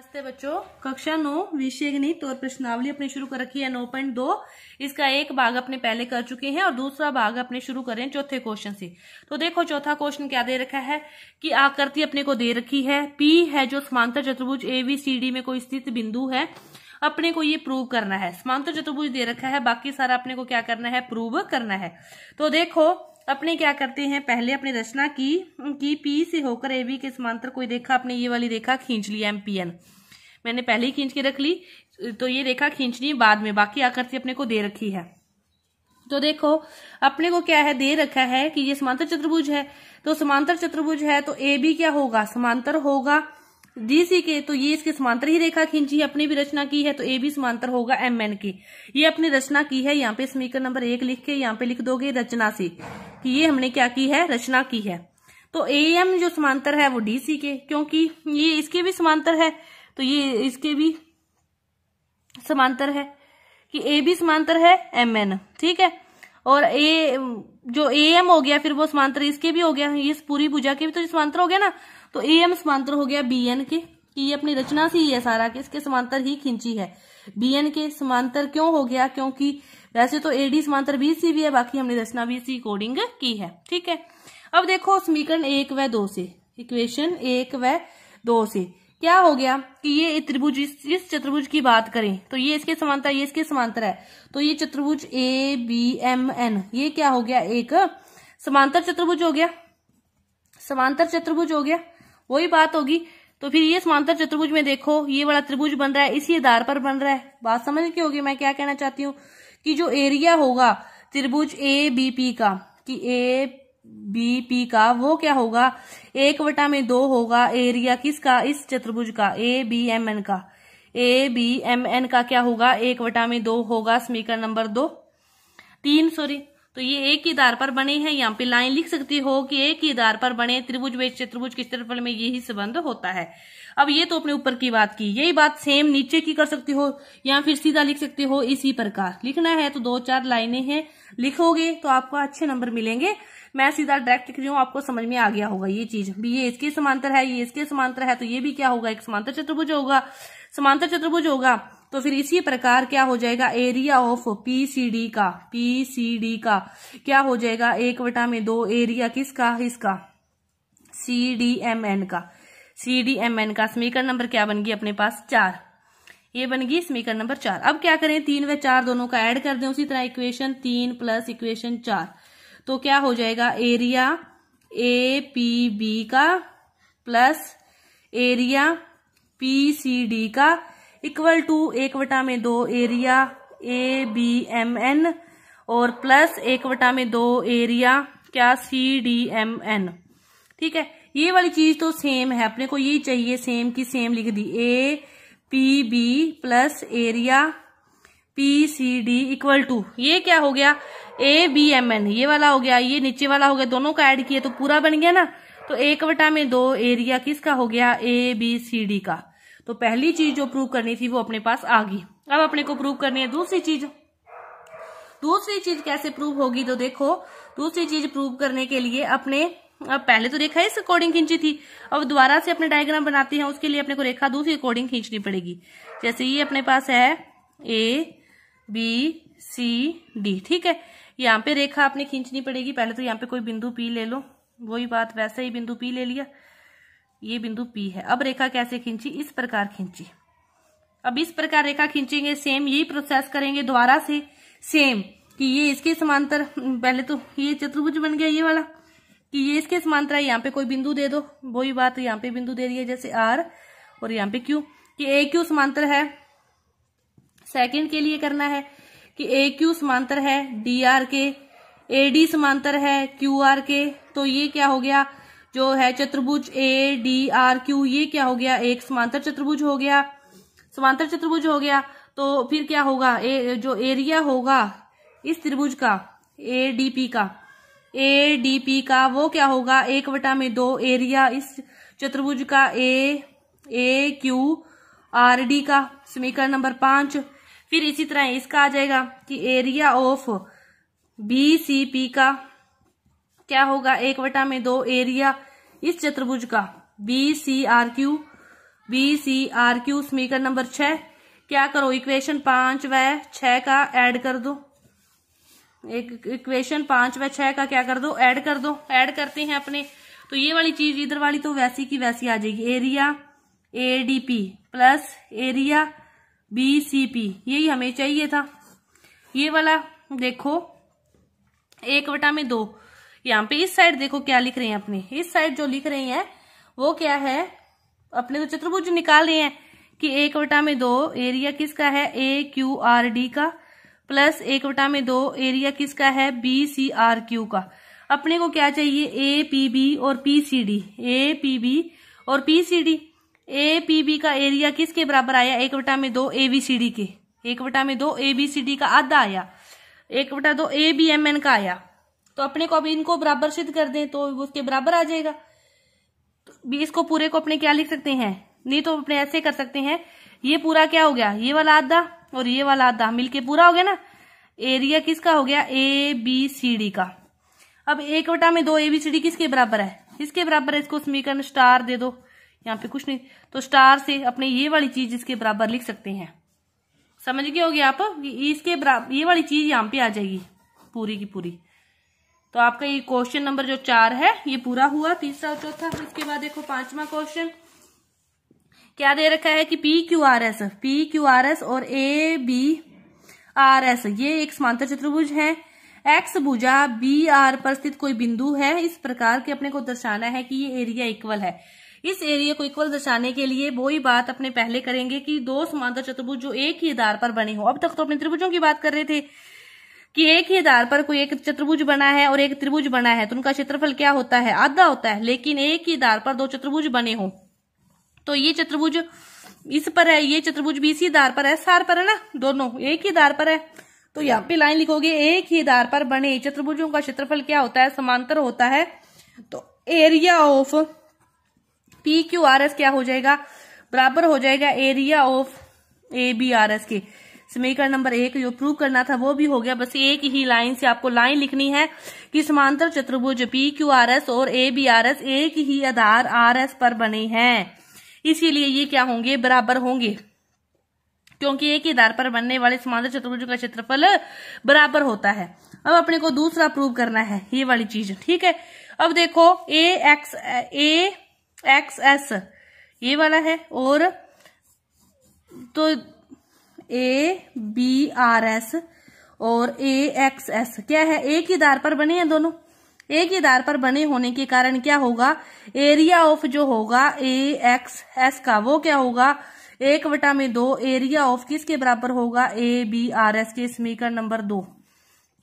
नमस्ते बच्चों कक्षा नौ विषय गणित और प्रश्नावली अपने शुरू कर रखी है नौ पॉइंट दो इसका एक भाग अपने पहले कर चुके हैं और दूसरा भाग अपने शुरू करें चौथे क्वेश्चन से तो देखो चौथा क्वेश्चन क्या दे रखा है कि आकृति अपने को दे रखी है पी है जो समांतर चतुर्भुज ए बी सी डी में कोई स्थित बिंदु है अपने को ये प्रूव करना है समांतर चतुर्भुज दे रखा है बाकी सारा अपने को क्या करना है प्रूव करना है तो देखो अपने क्या करते हैं पहले अपने रचना की कि पी से होकर ए बी के समांतर कोई रेखा अपने ये वाली रेखा खींच ली एम पी एन मैंने पहले ही खींच के रख ली तो ये रेखा खींचनी बाद में बाकी आकृति अपने को दे रखी है तो देखो अपने को क्या है दे रखा है कि ये समांतर चतुर्भुज है तो समांतर चतुर्भुज है तो ए बी क्या होगा समांतर होगा डी सी के तो ये इसके समांतर ही रेखा खींची है अपनी भी रचना की है तो ए भी समांतर होगा एम एन की ये अपने रचना की है यहाँ पे समीकरण नंबर एक लिख के यहाँ पे लिख दोगे रचना से कि ये हमने क्या की है रचना की है तो ए एम जो समांतर है वो डी सी के क्योंकि ये इसके भी समांतर है तो ये इसके भी समांतर है कि ए भी समांतर है एम एन ठीक है और ए जो ए एम हो गया फिर वो समांतर इसके भी हो गया ये पूरी भुजा के भी तो समांतर हो गया ना तो ए एम समांतर हो गया बी एन के कि ये अपनी रचना से ही है सारा कि इसके समांतर ही खिंची है बी एन के समांतर क्यों हो गया क्योंकि वैसे तो एडी समांतर बी सी भी है बाकी हमने रचना बी सी कोडिंग की है ठीक है अब देखो समीकरण एक व दो से इक्वेशन एक व दो से क्या हो गया कि ये त्रिभुज इस चतुर्भुज की बात करें तो ये इसके समांतर ये इसके समांतर है तो ये चतुर्भुज ए बी एम एन ये क्या हो गया एक समांतर चतुर्भुज हो गया समांतर चतुर्भुज हो गया वही बात होगी तो फिर ये समांतर चतुर्भुज में देखो ये वाला त्रिभुज बन रहा है इसी आधार पर बन रहा है बात समझ के होगी मैं क्या कहना चाहती हूँ कि जो एरिया होगा त्रिभुज ए बी पी का कि ए बी पी का वो क्या होगा एक वटा में दो होगा एरिया किसका इस चतुर्भुज का ए बी एम एन का ए बी एम एन का क्या होगा एक वटा में दो होगा समीकरण नंबर दो तीन सॉरी तो ये एक ही आधार पर बने हैं यहाँ पे लाइन लिख सकती हो कि एक ही आधार पर बने त्रिभुज वे चतुर्भुज के क्षेत्रफल में यही संबंध होता है अब ये तो अपने ऊपर की बात की यही बात सेम नीचे की कर सकती हो या फिर सीधा लिख सकती हो इसी प्रकार लिखना है तो दो चार लाइनें हैं लिखोगे तो आपको अच्छे नंबर मिलेंगे मैं सीधा डायरेक्ट लिख रही हूँ आपको समझ में आ गया होगा ये चीज भी ये इसके समांतर है ये इसके समांतर है तो ये भी क्या होगा एक समांतर चतुर्भुज होगा समांतर चतुर्भुज होगा तो फिर इसी प्रकार क्या हो जाएगा एरिया ऑफ पीसीडी का पीसीडी का क्या हो जाएगा एक वटा में दो एरिया किसका इसका सी डी एम एन का सी डी एम एन का समीकरण नंबर क्या बन गई अपने पास चार ये बन गई समीकरण नंबर चार अब क्या करें तीन व चार दोनों का ऐड कर दें उसी तरह इक्वेशन तीन प्लस इक्वेशन चार तो क्या हो जाएगा एरिया ए पी बी का plus area P C D का इक्वल टू एक वटा में दो area A B M N और प्लस एक वटा में दो एरिया क्या सी डी एम एन ठीक है ये वाली चीज तो सेम है अपने को यही चाहिए सेम की सेम लिख दी A P B plus area P C D equal to ये क्या हो गया ए बी एम एन ये वाला हो गया ये नीचे वाला हो गया दोनों का ऐड किया तो पूरा बन गया ना तो एक वटा में दो एरिया किसका हो गया ए बी सी डी का तो पहली चीज जो प्रूव करनी थी वो अपने पास आ गई अब अपने को प्रूव करनी है दूसरी चीज दूसरी चीज कैसे प्रूव होगी तो देखो दूसरी चीज प्रूव करने के लिए अपने अब पहले तो रेखा इस अकॉर्डिंग खींची थी अब दोबारा से अपने डायग्राम बनाते हैं उसके लिए अपने को रेखा दूसरी अकॉर्डिंग खींचनी पड़ेगी जैसे ये अपने पास है ए बी सी डी ठीक है यहाँ पे रेखा आपने खींचनी पड़ेगी पहले तो यहाँ पे कोई बिंदु पी ले लो वही बात वैसे ही बिंदु पी ले लिया ये बिंदु पी है अब रेखा कैसे खींची इस प्रकार खींची अब इस प्रकार रेखा खींचेंगे सेम यही प्रोसेस करेंगे दोबारा से सेम कि ये इसके समांतर पहले तो ये चतुर्भुज बन गया ये वाला कि ये इसके समांतर है यहाँ पे कोई बिंदु दे दो वही बात यहाँ पे बिंदु दे दिया जैसे आर और यहाँ पे क्यू कि ए क्यू समांतर है सेकंड के लिए करना है कि ए क्यू समांतर है डी आर के ए डी समांतर है क्यू आर के तो ये क्या हो गया जो है चतुर्भुज ए डी आर क्यू ये क्या हो गया एक समांतर चतुर्भुज हो गया समांतर चतुर्भुज हो गया तो फिर क्या होगा ए जो एरिया होगा इस त्रिभुज का ए डी पी का ए डी पी का वो क्या होगा एक वटा में दो एरिया इस चतुर्भुज का A A Q R D का समीकरण नंबर पांच फिर इसी तरह इसका आ जाएगा कि area of B C P का क्या होगा एक वटा में दो एरिया इस चतुर्भुज का B C R Q B C R Q समीकरण नंबर छह क्या करो इक्वेशन पांच व छह का ऐड कर दो एक इक्वेशन पांच व छह का क्या कर दो ऐड कर दो ऐड करते हैं अपने तो ये वाली चीज इधर वाली तो वैसी की वैसी आ जाएगी area A D P plus area B C P यही हमें चाहिए था ये वाला देखो एक वटा में दो यहाँ पे इस साइड देखो क्या लिख रहे हैं अपने इस साइड जो लिख रहे हैं वो क्या है अपने तो चतुर्भुज निकाल रहे हैं कि एक वटा में दो एरिया किसका है ए क्यू आर डी का प्लस एक वटा में दो एरिया किसका है बी सी आर क्यू का अपने को क्या चाहिए ए पी बी और P C D A P B और P C D A P B का एरिया किसके बराबर आया एक वटा में दो ए बी सी डी के एक वटा में दो ए बी सी डी का आधा आया एक वटा दो ए बी एम एन का आया तो अपने को अभी इनको बराबर सिद्ध कर दें तो उसके बराबर आ जाएगा तो बीस को पूरे को अपने क्या लिख सकते हैं नहीं तो अपने ऐसे कर सकते हैं ये पूरा क्या हो गया ये वाला आधा और ये वाला आधा मिलके पूरा हो गया ना एरिया किसका हो गया ए बी सी डी का अब एक वटा में दो ए बी सी डी किसके बराबर है इसके बराबर है इसको समीकरण स्टार दे दो यहाँ पे कुछ नहीं तो स्टार से अपने ये वाली चीज इसके बराबर लिख सकते हैं समझ गए गया आप इसके बराबर ये वाली चीज यहाँ पे आ जाएगी पूरी की पूरी तो आपका ये क्वेश्चन नंबर जो चार है ये पूरा हुआ तीसरा और चौथा इसके बाद देखो पांचवा क्वेश्चन क्या दे रखा है कि P Q R S P Q R S और ए बी आर एस ये एक समांतर चतुर्भुज है एक्स भुजा बी आर पर स्थित कोई बिंदु है इस प्रकार के अपने को दर्शाना है कि ये एरिया इक्वल है इस एरिया को इक्वल दर्शाने के लिए वो ही बात अपने पहले करेंगे कि दो समांतर चतुर्भुज जो एक ही आधार पर बने हो अब तक तो अपने त्रिभुजों की बात कर रहे थे कि एक ही आधार पर कोई एक चतुर्भुज बना है और एक त्रिभुज बना है तो उनका क्षेत्रफल क्या होता है आधा होता है लेकिन एक ही आधार पर दो चतुर्भुज बने हों तो ये चतुर्भुज इस पर है ये चतुर्भुज भी इसी आधार पर है सार पर है ना दोनों एक ही आधार पर है तो यहाँ पे लाइन लिखोगे एक ही आधार पर बने चतुर्भुजों का क्षेत्रफल क्या होता है समांतर होता है तो area of P Q R S क्या हो जाएगा बराबर हो जाएगा area of A B R S के समीकरण नंबर एक जो प्रूव करना था वो भी हो गया बस एक ही लाइन से आपको लाइन लिखनी है कि समांतर चतुर्भुज पी क्यू आर एस और ए बी आर एस एक ही आधार आर एस पर बने हैं इसीलिए ये क्या होंगे बराबर होंगे क्योंकि एक ही आधार पर बनने वाले समांतर चतुर्भुज का क्षेत्रफल बराबर होता है अब अपने को दूसरा प्रूव करना है ये वाली चीज ठीक है अब देखो A X A X S ये वाला है और तो ए बी आर एस और ए एक्स एस क्या है एक ही दार पर बने हैं दोनों एक ही दार पर बने होने के कारण क्या होगा एरिया ऑफ जो होगा ए एक्स एस का वो क्या होगा एक वटा में दो एरिया ऑफ किसके बराबर होगा ए बी आर एस के समीकरण नंबर दो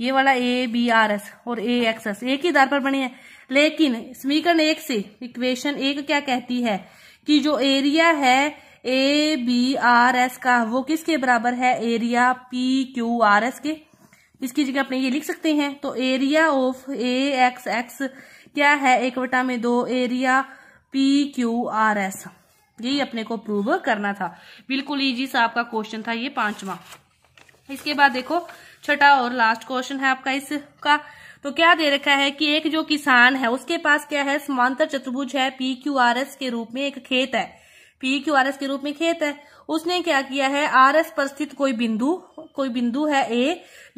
ये वाला ए बी आर एस और ए एक्स एस एक ही दार पर बने हैं लेकिन समीकरण एक से इक्वेशन एक क्या कहती है कि जो एरिया है ए बी आर एस का वो किसके बराबर है area P Q R S के इसकी जगह अपने ये लिख सकते हैं तो area of A X X क्या है एक वटा में दो area P Q R S यही अपने को प्रूव करना था बिल्कुल ईजी सा आपका क्वेश्चन था ये पांचवा इसके बाद देखो छठा और लास्ट क्वेश्चन है आपका इसका तो क्या दे रखा है कि एक जो किसान है उसके पास क्या है समांतर चतुर्भुज है पी क्यू आर एस के रूप में एक खेत है पी क्यू आर एस के रूप में खेत है उसने क्या किया है आर एस पर स्थित कोई बिंदु कोई बिंदु है ए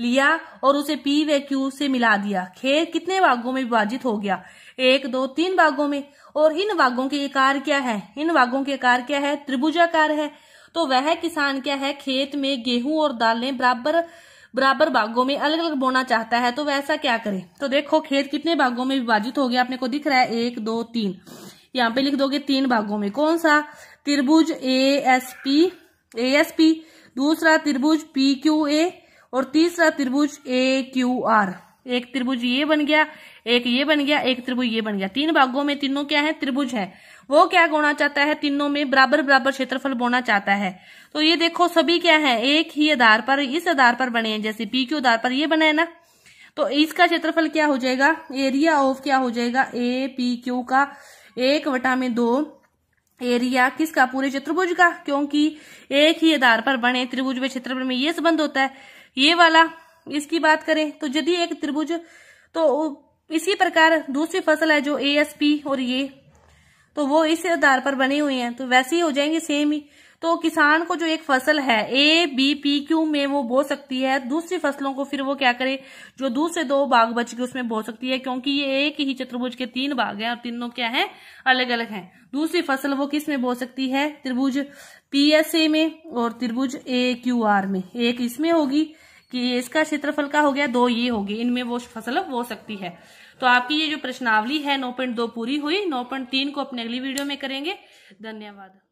लिया और उसे पी व क्यू से मिला दिया खेत कितने भागों में विभाजित हो गया एक दो तीन भागों में और इन भागों के आकार क्या है इन भागों के आकार क्या है त्रिभुजाकार है तो वह किसान क्या है खेत में गेहूं और दालें बराबर बराबर भागों में अलग अलग बोना चाहता है तो वैसा क्या करे तो देखो खेत कितने भागों में विभाजित हो गया अपने को दिख रहा है एक दो तीन यहाँ पे लिख दोगे तीन भागों में कौन सा त्रिभुज A S P A S P दूसरा त्रिभुज पी क्यू ए और तीसरा त्रिभुज ए क्यू आर एक त्रिभुज ये बन गया एक ये बन गया एक त्रिभुज ये बन गया तीन भागों में तीनों क्या है त्रिभुज है वो क्या गोना चाहता है तीनों में बराबर बराबर क्षेत्रफल बोना चाहता है तो ये देखो सभी क्या है एक ही आधार पर इस आधार पर बने हैं जैसे पी क्यू आधार पर ये बना है ना तो इसका क्षेत्रफल क्या हो जाएगा एरिया ऑफ क्या हो जाएगा ए पी क्यू का एक वटा में दो एरिया किसका पूरे चतुर्भुज का क्योंकि एक ही आधार पर बने त्रिभुज व क्षेत्रफल में ये संबंध होता है ये वाला इसकी बात करें तो यदि एक त्रिभुज तो इसी प्रकार दूसरी फसल है जो ए एस पी और ये तो वो इस आधार पर बने हुए हैं तो वैसे ही हो जाएंगे सेम ही तो किसान को जो एक फसल है ए बी पी क्यू में वो बो सकती है दूसरी फसलों को फिर वो क्या करे जो दूसरे दो बाग बच गए उसमें बो सकती है क्योंकि ये एक ही चतुर्भुज के तीन बाग हैं और तीनों क्या है अलग अलग हैं दूसरी फसल वो किस में बो सकती है त्रिभुज पी एस ए में और त्रिभुज ए क्यू आर में एक इसमें होगी कि इसका क्षेत्रफल का हो गया दो ये होगी इनमें वो फसल बो सकती है तो आपकी ये जो प्रश्नावली है नौ पॉइंट दो पूरी हुई नौ पॉइंट तीन को अपने अगली वीडियो में करेंगे धन्यवाद